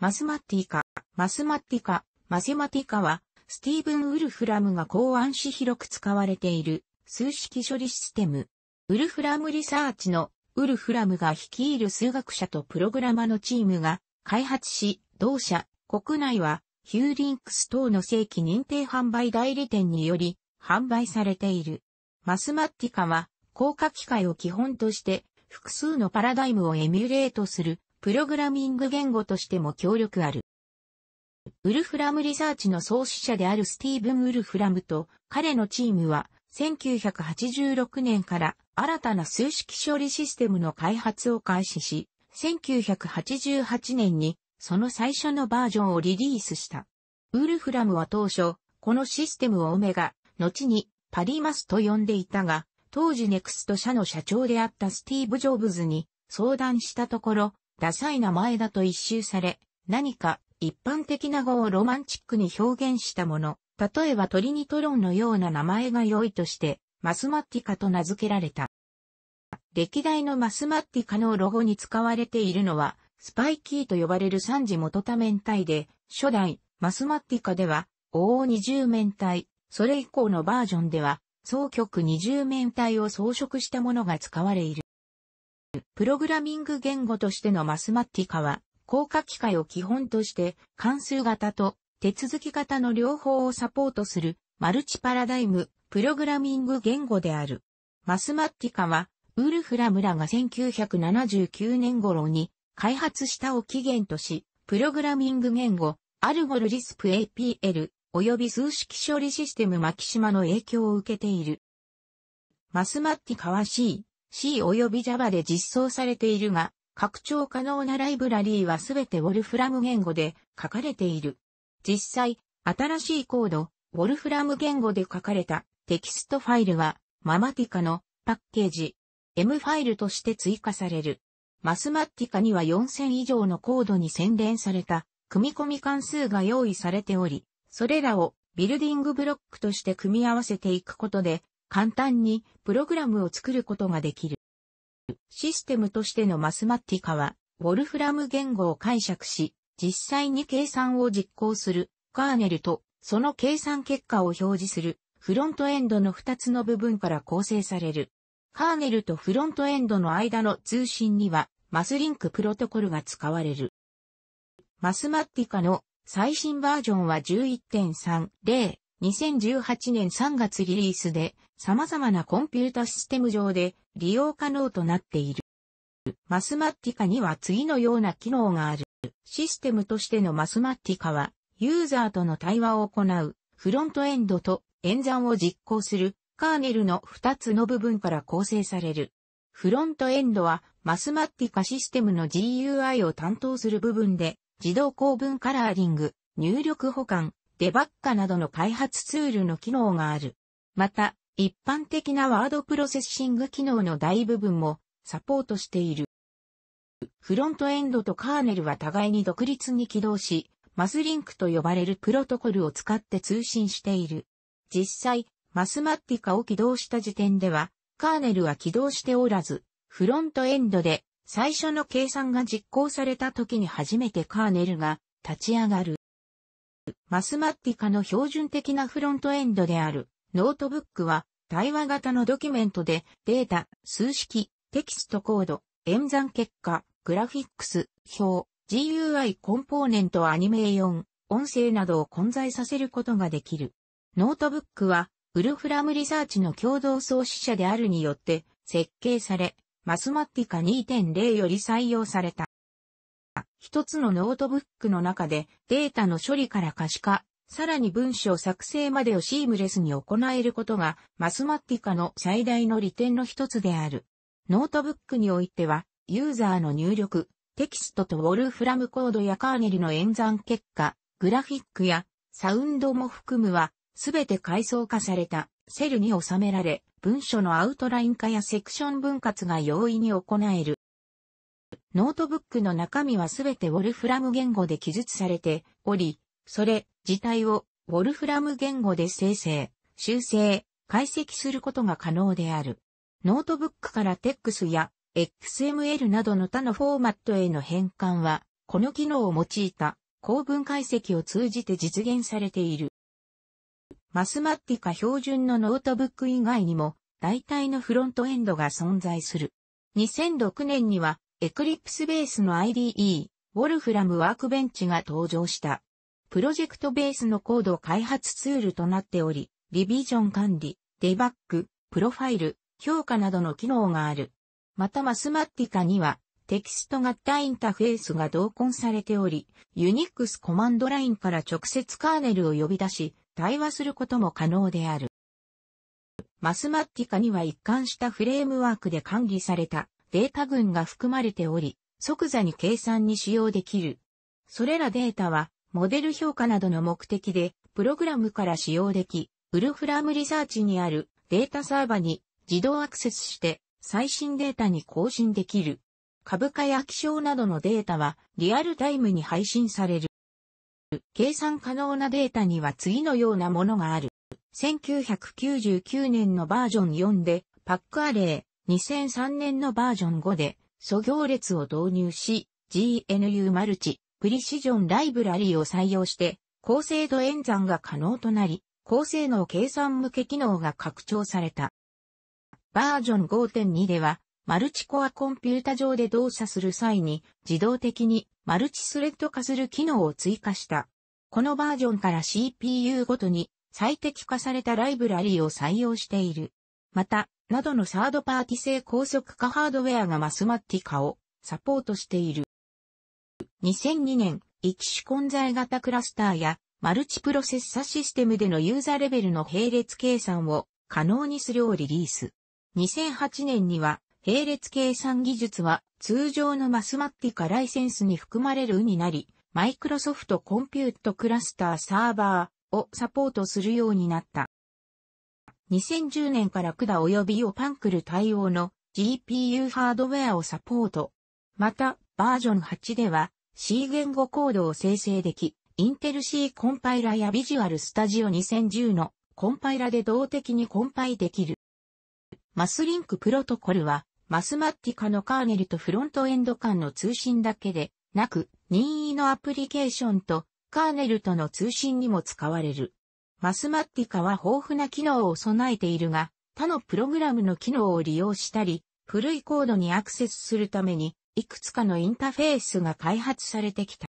マスマッティカ、マスマッティカ、マセマティカは、スティーブン・ウルフラムが考案し広く使われている数式処理システム。ウルフラムリサーチのウルフラムが率いる数学者とプログラマのチームが開発し、同社、国内はヒューリンクス等の正規認定販売代理店により販売されている。マスマッティカは、効果機械を基本として複数のパラダイムをエミュレートするプログラミング言語としても協力ある。ウルフラムリサーチの創始者であるスティーブン・ウルフラムと彼のチームは1986年から新たな数式処理システムの開発を開始し、1988年にその最初のバージョンをリリースした。ウルフラムは当初、このシステムをオメガ、後にパリマスと呼んでいたが、当時ネクスト社の社長であったスティーブ・ジョブズに相談したところ、ダサい名前だと一周され、何か一般的な語をロマンチックに表現したもの、例えばトリニトロンのような名前が良いとして、マスマッティカと名付けられた。歴代のマスマッティカのロゴに使われているのは、スパイキーと呼ばれる三次元多面体で、初代マスマッティカでは、王二重面体、それ以降のバージョンでは、双極二重面体を装飾したものが使われいる。プログラミング言語としてのマスマッティカは、効果機械を基本として関数型と手続き型の両方をサポートするマルチパラダイムプログラミング言語である。マスマッティカは、ウルフラムらが1979年頃に開発したを起源とし、プログラミング言語、アルゴルリスプ APL、及び数式処理システムマキシマの影響を受けている。マスマッティカは C、C 及び Java で実装されているが、拡張可能なライブラリーはすべてウォルフラム言語で書かれている。実際、新しいコード、ウォルフラム言語で書かれたテキストファイルは、ママティカのパッケージ、M ファイルとして追加される。マスマッティカには4000以上のコードに洗練された組み込み関数が用意されており、それらをビルディングブロックとして組み合わせていくことで簡単にプログラムを作ることができる。システムとしてのマスマッティカは、ウォルフラム言語を解釈し、実際に計算を実行する、カーネルと、その計算結果を表示する、フロントエンドの2つの部分から構成される。カーネルとフロントエンドの間の通信には、マスリンクプロトコルが使われる。マスマッティカの最新バージョンは11.30、2018年3月リリースで、様々なコンピュータシステム上で利用可能となっている。マスマッティカには次のような機能がある。システムとしてのマスマッティカは、ユーザーとの対話を行う、フロントエンドと演算を実行する、カーネルの2つの部分から構成される。フロントエンドは、マスマッティカシステムの GUI を担当する部分で、自動構文カラーリング、入力保管、デバッカなどの開発ツールの機能がある。また、一般的なワードプロセッシング機能の大部分もサポートしている。フロントエンドとカーネルは互いに独立に起動し、マスリンクと呼ばれるプロトコルを使って通信している。実際、マスマッティカを起動した時点では、カーネルは起動しておらず、フロントエンドで最初の計算が実行された時に初めてカーネルが立ち上がる。マスマッティカの標準的なフロントエンドであるノートブックは対話型のドキュメントでデータ、数式、テキストコード、演算結果、グラフィックス、表、GUI コンポーネントアニメイオン、音声などを混在させることができる。ノートブックは、ウルフラムリサーチの共同創始者であるによって設計され、マスマッティカ2.0より採用された。一つのノートブックの中でデータの処理から可視化、さらに文章作成までをシームレスに行えることが、マスマティカの最大の利点の一つである。ノートブックにおいては、ユーザーの入力、テキストとウォルフラムコードやカーネルの演算結果、グラフィックやサウンドも含むは、すべて階層化されたセルに収められ、文書のアウトライン化やセクション分割が容易に行える。ノートブックの中身はすべてウォルフラム言語で記述されており、それ自体をウォルフラム言語で生成、修正、解析することが可能である。ノートブックからテックスや XML などの他のフォーマットへの変換は、この機能を用いた構文解析を通じて実現されている。マスマッティカ標準のノートブック以外にも、大体のフロントエンドが存在する。2006年には、エクリプスベースの IDE、ウォルフラムワークベンチが登場した。プロジェクトベースのコード開発ツールとなっており、リビジョン管理、デバッグ、プロファイル、評価などの機能がある。またマスマッティカには、テキスト型インターフェースが同梱されており、ユニックスコマンドラインから直接カーネルを呼び出し、対話することも可能である。マスマッティカには一貫したフレームワークで管理されたデータ群が含まれており、即座に計算に使用できる。それらデータはモデル評価などの目的で、プログラムから使用でき、ウルフラームリサーチにあるデータサーバに自動アクセスして最新データに更新できる。株価や気象などのデータはリアルタイムに配信される。計算可能なデータには次のようなものがある。1999年のバージョン4でパックアレー、2003年のバージョン5で素行列を導入し、GNU マルチ、プリシジョンライブラリーを採用して、高精度演算が可能となり、高性能計算向け機能が拡張された。バージョン5.2では、マルチコアコンピュータ上で動作する際に自動的にマルチスレッド化する機能を追加した。このバージョンから CPU ごとに最適化されたライブラリーを採用している。また、などのサードパーティ製高速化ハードウェアがマスマッティ化をサポートしている。2002年、一種混在型クラスターやマルチプロセッサシステムでのユーザーレベルの並列計算を可能にするをリリース。2008年には並列計算技術は通常のマスマッティカライセンスに含まれるになり、マイクロソフトコンピュートクラスターサーバーをサポートするようになった。2010年から CUDA 及びオパンクル対応の GPU ハードウェアをサポート。また、バージョン8では C 言語コードを生成でき、インテル C コンパイラやビジュアルスタジオ2010のコンパイラで動的にコンパイできる。マスリンクプロトコルは、マスマッティカのカーネルとフロントエンド間の通信だけでなく、任意のアプリケーションとカーネルとの通信にも使われる。マスマッティカは豊富な機能を備えているが、他のプログラムの機能を利用したり、古いコードにアクセスするためにいくつかのインターフェースが開発されてきた。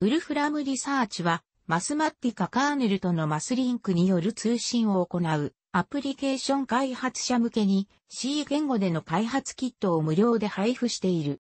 ウルフラムリサーチは、マスマッティカカーネルとのマスリンクによる通信を行うアプリケーション開発者向けに C 言語での開発キットを無料で配布している。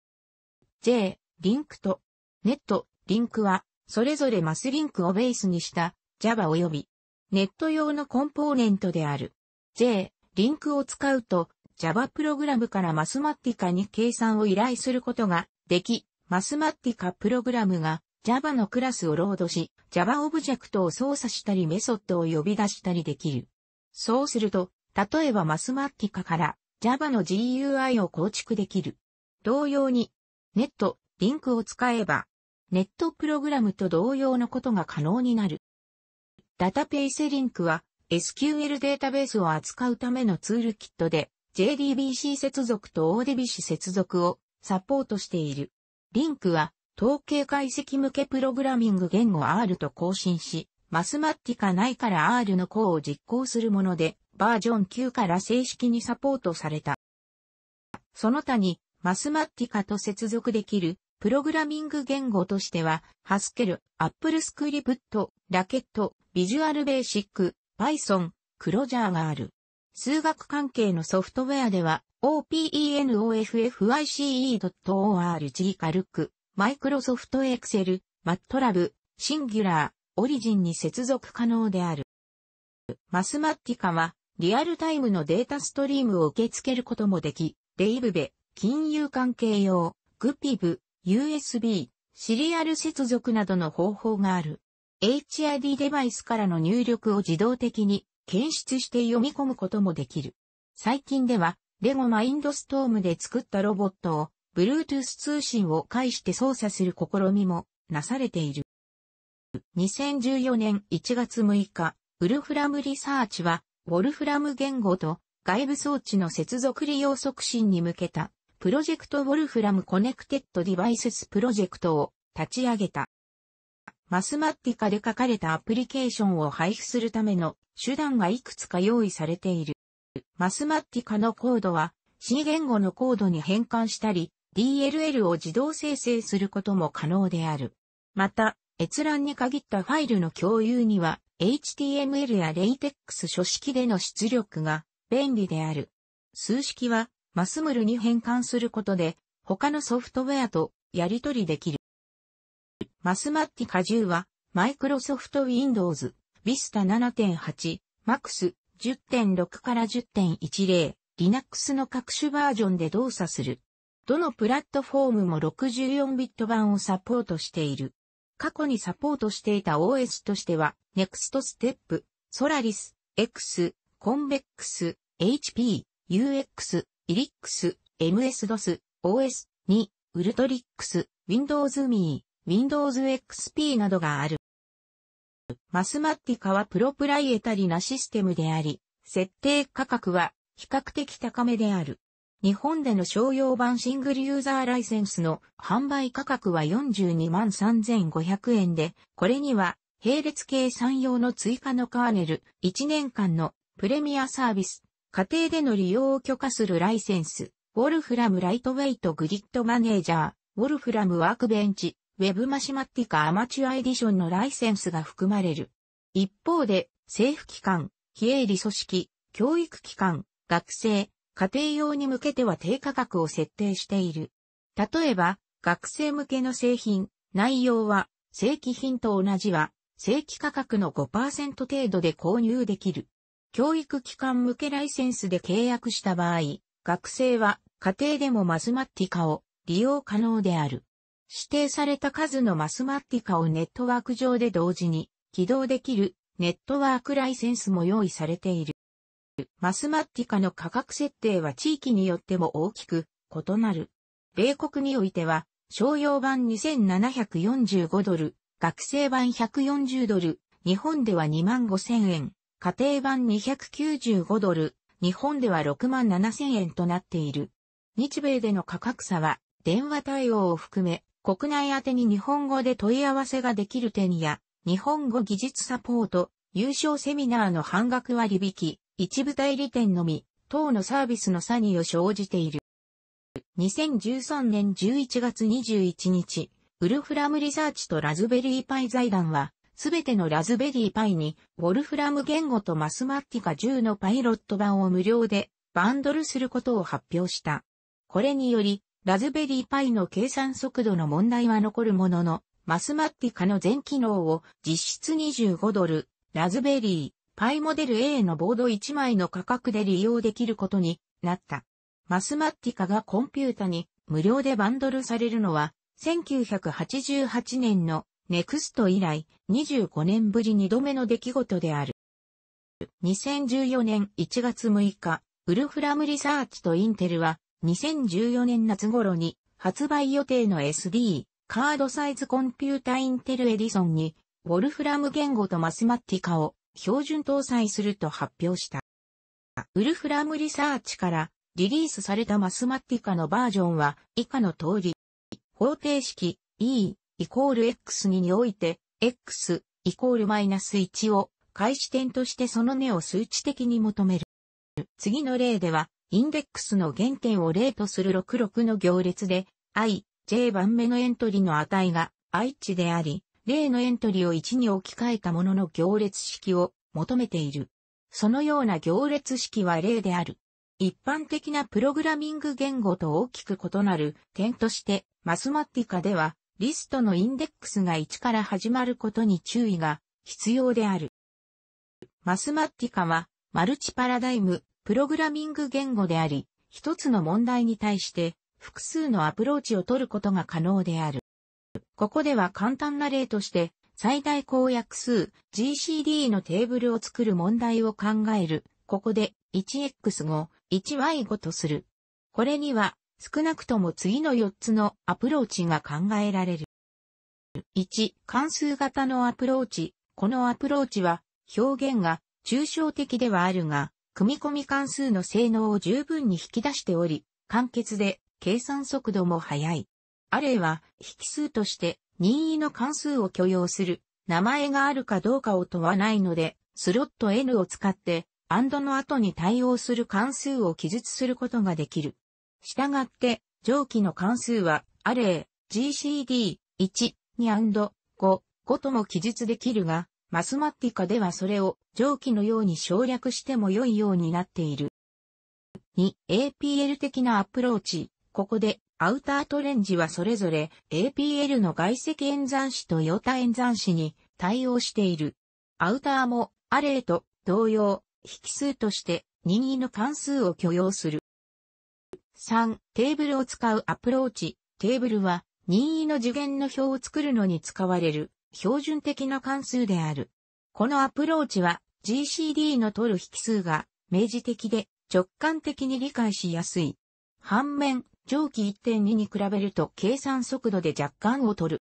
J、リンクとネット、リンクはそれぞれマスリンクをベースにした Java 及びネット用のコンポーネントである。J、リンクを使うと Java プログラムからマスマッティカに計算を依頼することができ、マスマッティカプログラムが Java のクラスをロードし、Java オブジェクトを操作したりメソッドを呼び出したりできる。そうすると、例えばマスマッティカから Java の GUI を構築できる。同様に、ネット、リンクを使えば、ネットプログラムと同様のことが可能になる。ダタペイセリンクは SQL データベースを扱うためのツールキットで、JDBC 接続とオーデビシ接続をサポートしている。リンクは統計解析向けプログラミング言語 R と更新し、マスマッティカ内から R の項を実行するもので、バージョン9から正式にサポートされた。その他に、マスマッティカと接続できるプログラミング言語としては、ハスケル、アップルスクリプト、ラケット、ビジュアルベーシック、Python、クロジャーがある。数学関係のソフトウェアでは、OpenOFFICE.org カルク、マイクロソフトエクセル、マットラブ、シンギュラー、オリジンに接続可能である。マスマッティカは、リアルタイムのデータストリームを受け付けることもでき、デイブベ、金融関係用、グピブ、USB、シリアル接続などの方法がある。HID デバイスからの入力を自動的に検出して読み込むこともできる。最近では、レゴマインドストームで作ったロボットを、Bluetooth 通信を介して操作する試みもなされている。2014年1月6日、ウルフラムリサーチは、ウォルフラム言語と外部装置の接続利用促進に向けた、プロジェクトウォルフラムコネクテッドディバイスプロジェクトを立ち上げた。マスマッティカで書かれたアプリケーションを配布するための手段がいくつか用意されている。マスマッティカのコードは C 言語のコードに変換したり、DLL を自動生成することも可能である。また、閲覧に限ったファイルの共有には、HTML や LaTeX 書式での出力が便利である。数式はマスムルに変換することで、他のソフトウェアとやり取りできる。マスマッティ果汁は、マイクロソフト Windows、Vista 7.8、Max 10.6から10.10、Linux の各種バージョンで動作する。どのプラットフォームも64ビット版をサポートしている。過去にサポートしていた OS としては、Next Step、Solaris、X、Convex、HP、UX、Elix、MS-DOS、OS2、Ultrix、Windows Me、Windows XP などがある。マスマッティカはプロプライエタリなシステムであり、設定価格は比較的高めである。日本での商用版シングルユーザーライセンスの販売価格は42万3500円で、これには並列計算用の追加のカーネル1年間のプレミアサービス、家庭での利用を許可するライセンス、ウォルフラムライトウェイトグリッドマネージャー、ウォルフラムワークベンチ、ウェブマシマティカアマチュアエディションのライセンスが含まれる。一方で、政府機関、非営利組織、教育機関、学生、家庭用に向けては低価格を設定している。例えば、学生向けの製品、内容は、正規品と同じは、正規価格の5%程度で購入できる。教育機関向けライセンスで契約した場合、学生は家庭でもマズマッティカを利用可能である。指定された数のマスマッティカをネットワーク上で同時に起動できるネットワークライセンスも用意されている。マスマッティカの価格設定は地域によっても大きく異なる。米国においては、商用版2745ドル、学生版140ドル、日本では2万5000円、家庭版295ドル、日本では6万7000円となっている。日米での価格差は、電話対応を含め国内宛てに日本語で問い合わせができる点や、日本語技術サポート、優勝セミナーの半額割引、一部代理店のみ、等のサービスの差によ生じている。2013年11月21日、ウルフラムリサーチとラズベリーパイ財団は、すべてのラズベリーパイに、ウォルフラム言語とマスマッティカ10のパイロット版を無料で、バンドルすることを発表した。これにより、ラズベリーパイの計算速度の問題は残るものの、マスマッティカの全機能を実質25ドル、ラズベリー、パイモデル A のボード1枚の価格で利用できることになった。マスマッティカがコンピュータに無料でバンドルされるのは、1988年のネクスト以来25年ぶり2度目の出来事である。2014年1月6日、ウルフラムリサーチとインテルは2014年夏頃に発売予定の SD、カードサイズコンピュータインテルエディソンに、ウォルフラム言語とマスマッティカを標準搭載すると発表した。ウルフラムリサーチからリリースされたマスマッティカのバージョンは以下の通り、方程式 E イコール X において X イコールマイナス1を開始点としてその根を数値的に求める。次の例ではインデックスの原点を例とする66の行列で、i、j 番目のエントリーの値が i 値であり、例のエントリーを1に置き換えたものの行列式を求めている。そのような行列式は例である。一般的なプログラミング言語と大きく異なる点として、マスマティカでは、リストのインデックスが1から始まることに注意が必要である。マスマティカは、マルチパラダイムプログラミング言語であり、一つの問題に対して複数のアプローチを取ることが可能である。ここでは簡単な例として、最大公約数 GCD のテーブルを作る問題を考える。ここで 1x5、1y5 とする。これには少なくとも次の4つのアプローチが考えられる。1、関数型のアプローチ。このアプローチは表現が抽象的ではあるが、組み込み関数の性能を十分に引き出しており、簡潔で計算速度も速い。アレイは引数として任意の関数を許容する名前があるかどうかを問わないので、スロット N を使ってアンドの後に対応する関数を記述することができる。したがって、上記の関数は、アレイ、GCD、1、2、5、5とも記述できるが、マスマティカではそれを上記のように省略しても良いようになっている。2、APL 的なアプローチ。ここで、アウターとレンジはそれぞれ APL の外積演算子とヨタ演算子に対応している。アウターもアレイと同様、引数として任意の関数を許容する。3、テーブルを使うアプローチ。テーブルは任意の次元の表を作るのに使われる標準的な関数である。このアプローチは GCD の取る引数が明示的で直感的に理解しやすい。反面、上記1.2に比べると計算速度で若干を取る。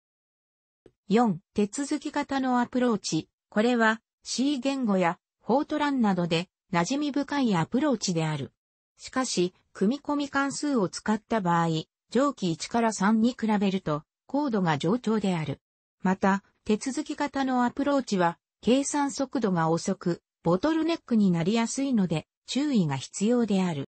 4. 手続き型のアプローチ。これは C 言語やフォートランなどで馴染み深いアプローチである。しかし、組み込み関数を使った場合、上記1から3に比べると、高度が上調である。また、手続き型のアプローチは、計算速度が遅く、ボトルネックになりやすいので、注意が必要である。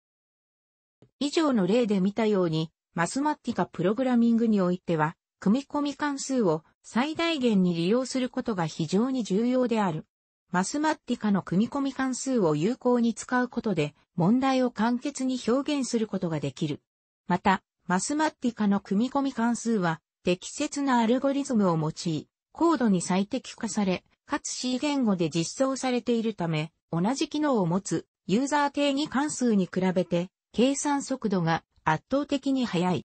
以上の例で見たように、マスマッティカプログラミングにおいては、組み込み関数を最大限に利用することが非常に重要である。マスマッティカの組み込み関数を有効に使うことで、問題を簡潔に表現することができる。また、マスマッティカの組み込み関数は、適切なアルゴリズムを用い、高度に最適化され、かつ C 言語で実装されているため、同じ機能を持つユーザー定義関数に比べて計算速度が圧倒的に速い。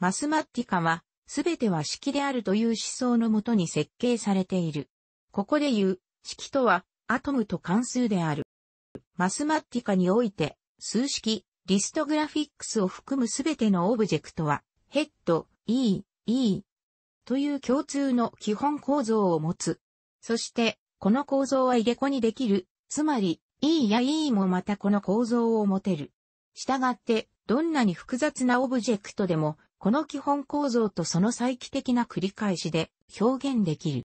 マスマッティカは、すべては式であるという思想のもとに設計されている。ここで言う、式とは、アトムと関数である。マスマッティカにおいて、数式、リストグラフィックスを含むすべてのオブジェクトは、ヘッド、E、E という共通の基本構造を持つそして、この構造は入れ子にできる、つまり、E や E もまたこの構造を持てる。したがって、どんなに複雑なオブジェクトでも、この基本構造とその再帰的な繰り返しで表現できる。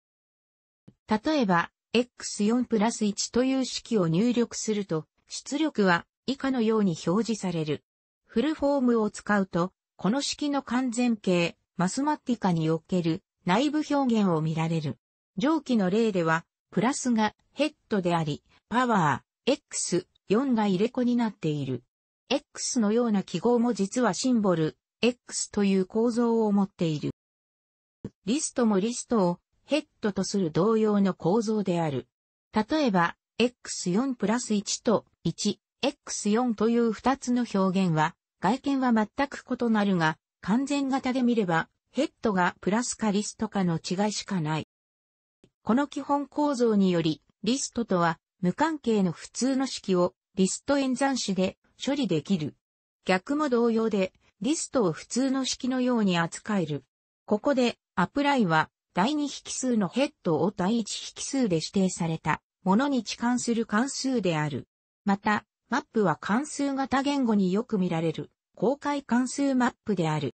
例えば、x4 プラス1という式を入力すると、出力は以下のように表示される。フルフォームを使うと、この式の完全形、マスマティカにおける内部表現を見られる。上記の例では、プラスがヘッドであり、パワー、X、4が入れ子になっている。X のような記号も実はシンボル、X という構造を持っている。リストもリストをヘッドとする同様の構造である。例えば、X4 プラス1と 1X4 という2つの表現は、外見は全く異なるが、完全型で見れば、ヘッドがプラスかリストかの違いしかない。この基本構造により、リストとは無関係の普通の式をリスト演算子で処理できる。逆も同様で、リストを普通の式のように扱える。ここで、アプライは、第2引数のヘッドを第1引数で指定されたものに置換する関数である。また、マップは関数型言語によく見られる公開関数マップである。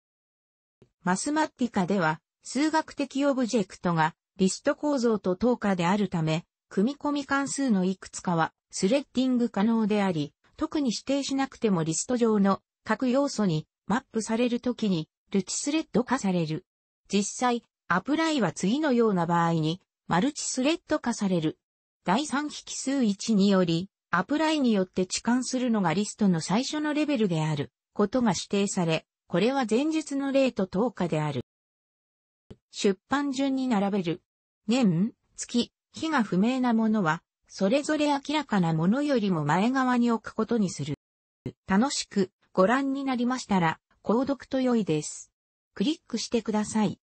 マスマッティカでは、数学的オブジェクトがリスト構造と等価であるため、組み込み関数のいくつかはスレッディング可能であり、特に指定しなくてもリスト上の各要素にマップされるときにルチスレッド化される。実際、アプライは次のような場合にマルチスレッド化される。第3引数1により、アプライによって置換するのがリストの最初のレベルであることが指定され、これは前述の例と等価である。出版順に並べる。年、月、日が不明なものは、それぞれ明らかなものよりも前側に置くことにする。楽しくご覧になりましたら、購読と良いです。クリックしてください。